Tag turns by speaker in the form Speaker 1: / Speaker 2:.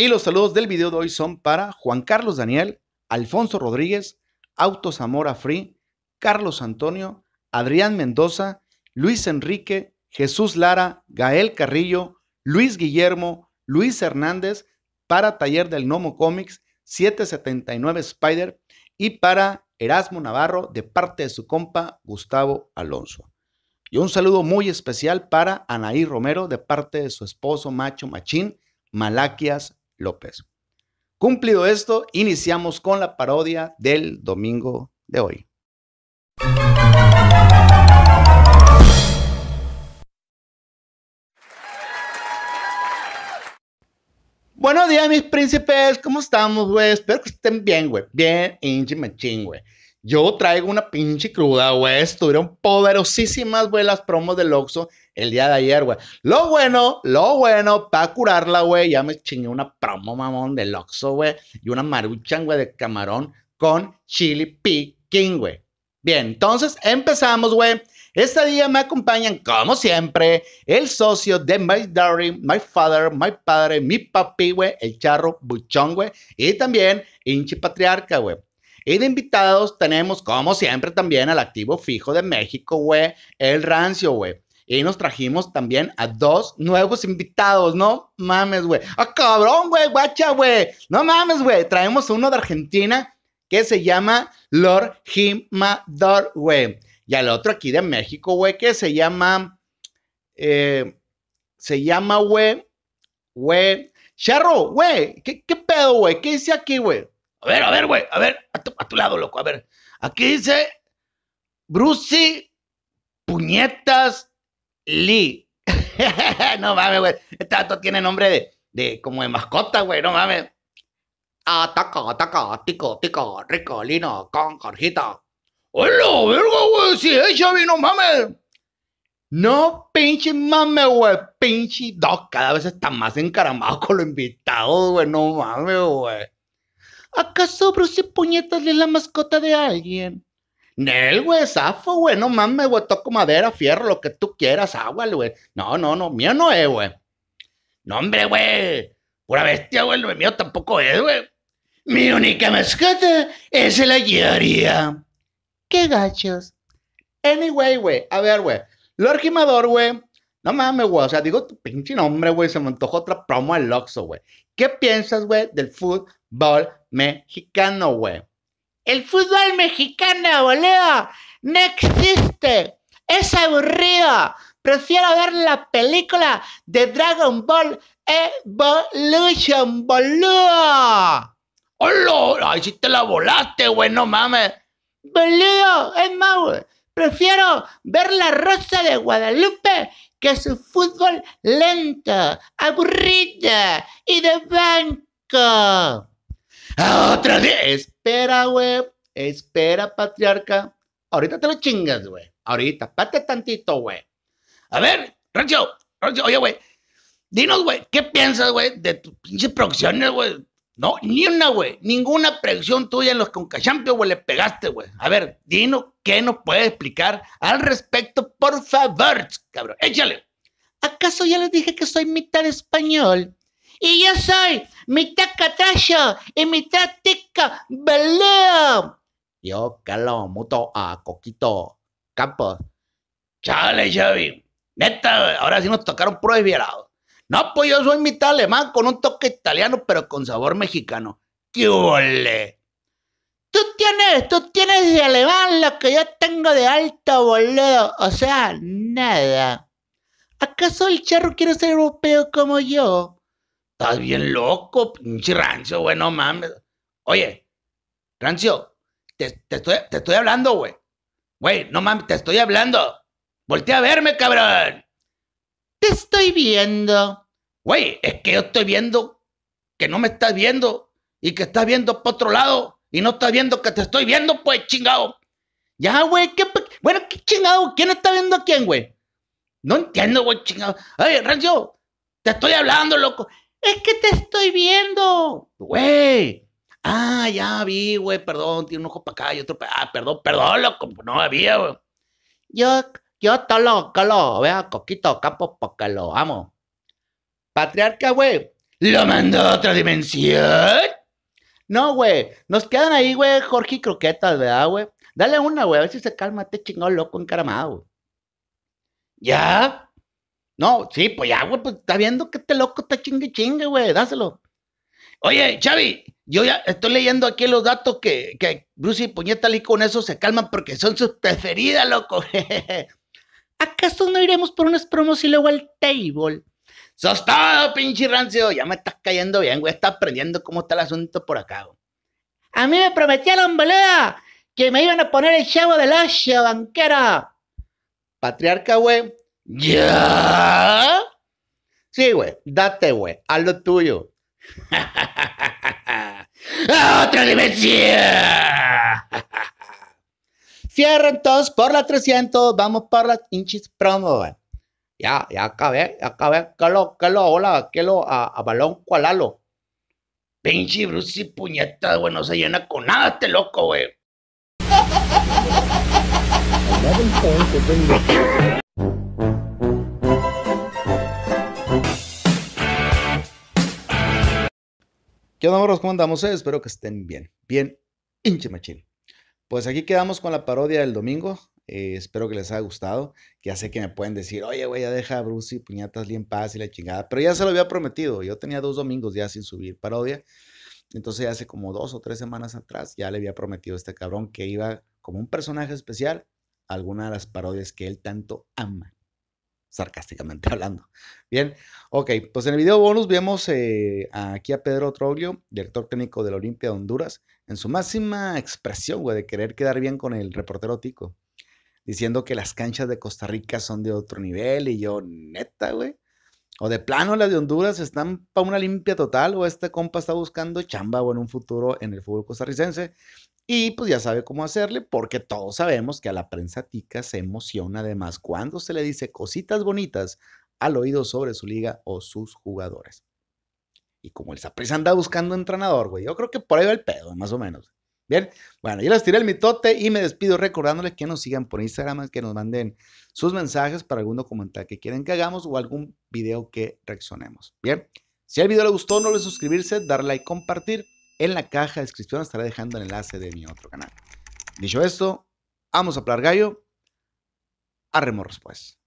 Speaker 1: Y los saludos del video de hoy son para Juan Carlos Daniel, Alfonso Rodríguez, Auto Zamora Free, Carlos Antonio, Adrián Mendoza, Luis Enrique, Jesús Lara, Gael Carrillo, Luis Guillermo, Luis Hernández, para Taller del Nomo Comics, 779 Spider y para Erasmo Navarro de parte de su compa Gustavo Alonso. Y un saludo muy especial para Anaí Romero de parte de su esposo macho machín, Malaquias López. Cumplido esto, iniciamos con la parodia del domingo de hoy. Buenos días, mis príncipes. ¿Cómo estamos, güey? Espero que estén bien, güey. Bien, inchi machín, güey. Yo traigo una pinche cruda, güey. Estuvieron poderosísimas, güey, las promos del Oxxo el día de ayer, güey. Lo bueno, lo bueno, para curarla, güey, ya me chingué una promo, mamón, de Loxo, güey, y una maruchan, güey, de camarón con chili piquín, güey. Bien, entonces empezamos, güey. Este día me acompañan, como siempre, el socio de My Dory, My Father, My Padre, mi papi, güey, el charro buchón, güey, y también Inchi Patriarca, güey. Y de invitados tenemos, como siempre, también al activo fijo de México, güey, el rancio, güey. Y nos trajimos también a dos nuevos invitados, no mames, güey. ¡Ah, cabrón, güey! ¡Guacha, güey! No mames, güey. Traemos uno de Argentina que se llama Lord Jimador, güey. Y al otro aquí de México, güey, que se llama. Eh, se llama, güey. Güey. Charro, güey. ¿qué, pedo, güey? ¿Qué dice aquí, güey? A ver, a ver, güey. A ver, a tu, a tu, lado, loco. A ver. Aquí dice Brucey, puñetas, Lee. no mames, güey. Este tiene nombre de, de como de mascota, güey. No mames. Ataca, ataca, tico, tico, rico, lino, con jorjita. ¡Hola, verga, güey! Si es Xavi, no mames. No, pinche mames, güey. Pinche dos, Cada vez está más encaramado con los invitados, güey. No mames, güey. ¿Acaso Bruce Puñetas es la mascota de alguien? Nel, güey, zafo, güey, no mames, güey, toco madera, fierro, lo que tú quieras, agua, güey. No, no, no, mío no es, güey. No, hombre, güey, pura bestia, güey, lo mío tampoco es, güey. Mi única mascota es la ayería Qué gachos. Anyway, güey, a ver, güey. Lord Gimador, güey. No mames, güey. O sea, digo tu pinche nombre, güey. Se me antojó otra promo al oxo, güey. ¿Qué piensas, güey, del fútbol mexicano, güey? El
Speaker 2: fútbol mexicano, boludo, no existe. Es aburrido. Prefiero ver la película de Dragon Ball Evolution, boludo.
Speaker 1: ¡Hola! Ahí te la volaste, güey, no mames.
Speaker 2: Boludo, es más, Prefiero ver la rosa de Guadalupe que su fútbol lento, aburrido
Speaker 1: y de banco otra vez. Espera, güey. Espera, patriarca. Ahorita te lo chingas, güey. Ahorita, pate tantito, güey. A ver, Rancho, oye, güey. Dinos, güey, ¿qué piensas, güey, de tus pinches producciones, güey? No, ni una, güey. Ninguna producción tuya en los Concachampions, güey, le pegaste, güey. A ver, Dino, qué nos puedes explicar al respecto, por favor, cabrón. Échale.
Speaker 2: ¿Acaso ya les dije que soy mitad español? Y yo soy mitad catracho y mitad tica beleo.
Speaker 1: Yo, Carlos, muto a Coquito Campos. Chale, Xavi. Neta, ahora sí nos tocaron puro virado. No, pues yo soy mitad alemán con un toque italiano, pero con sabor mexicano. ¡Qué Tú tienes,
Speaker 2: tú tienes de alemán lo que yo tengo de alto, boludo. O sea, nada. ¿Acaso el charro quiere ser europeo como yo?
Speaker 1: estás bien loco, pinche rancio, güey, no mames. Oye, rancio, te, estoy, te hablando, güey. Güey, no mames, te estoy hablando. Voltea a verme, cabrón. Te estoy
Speaker 2: viendo.
Speaker 1: Güey, es que yo estoy viendo que no me estás viendo y que estás viendo para otro lado y no estás viendo que te estoy viendo, pues, chingado. Ya, güey, qué... Bueno, qué chingado, ¿quién está viendo a quién, güey? No entiendo, güey, chingado. Oye, Rancio, te estoy hablando, loco. Es que te estoy viendo, güey. Ah, ya vi, güey, perdón, tiene un ojo para acá y otro para Ah, perdón, perdón, loco, pues no había, güey. Yo, yo, tolo, tolo, vea, coquito, campo, porque lo amo. Patriarca, güey, lo mandó a otra dimensión. No, güey, nos quedan ahí, güey, Jorge y Croquetas, ¿verdad, güey? Dale una, güey, a ver si se calma este chingón loco encaramado, güey. ¿Ya? No, sí, pues ya, güey, pues está viendo que este loco está chingue chingue, güey, dáselo. Oye, Xavi, yo ya estoy leyendo aquí los datos que, Bruce y Puñeta y con eso se calman porque son sus preferidas, loco. ¿Acaso no iremos por unas promos y luego al table? Sostado, pinche rancio. Ya me estás cayendo bien, güey. Estás aprendiendo cómo está el asunto por acá, güey. A mí me prometieron, boluda, que me iban a poner el chavo de la banquera. Patriarca, güey, ¿Ya? Sí, güey, date, güey, haz lo tuyo. otra dimensión! Cierran todos por la 300, vamos por las inches promo, güey. Ya, ya acabé, ya acabé. ¿Qué lo, qué lo, hola, qué lo, a, balón, cualalo? Pinche Bruce y puñeta, güey, no se llena con nada este loco, güey. ¿Qué onda, morros? ¿Cómo andamos? Eh, espero que estén bien. Bien, hinche machín. Pues aquí quedamos con la parodia del domingo. Eh, espero que les haya gustado. Ya sé que me pueden decir, oye, güey, ya deja a Bruce y puñatas bien paz y la chingada. Pero ya se lo había prometido. Yo tenía dos domingos ya sin subir parodia. Entonces, hace como dos o tres semanas atrás, ya le había prometido a este cabrón que iba como un personaje especial alguna de las parodias que él tanto ama, sarcásticamente hablando. Bien, ok, pues en el video bonus vemos eh, aquí a Pedro Troglio, director técnico de la Olimpia de Honduras, en su máxima expresión, güey, de querer quedar bien con el reportero Tico, diciendo que las canchas de Costa Rica son de otro nivel y yo, neta, güey. O de plano las de Honduras están para una limpia total, o este compa está buscando chamba o en un futuro en el fútbol costarricense. Y pues ya sabe cómo hacerle, porque todos sabemos que a la prensa tica se emociona además cuando se le dice cositas bonitas al oído sobre su liga o sus jugadores. Y como el Saprissa anda buscando entrenador, güey, yo creo que por ahí va el pedo, más o menos. Bien, bueno, yo les tiré el mitote y me despido recordándoles que nos sigan por Instagram, que nos manden sus mensajes para algún documental que quieran que hagamos o algún video que reaccionemos. Bien, si el video le gustó, no olviden suscribirse, darle like, compartir. En la caja de descripción estaré dejando el enlace de mi otro canal. Dicho esto, vamos a hablar gallo. remorros, pues.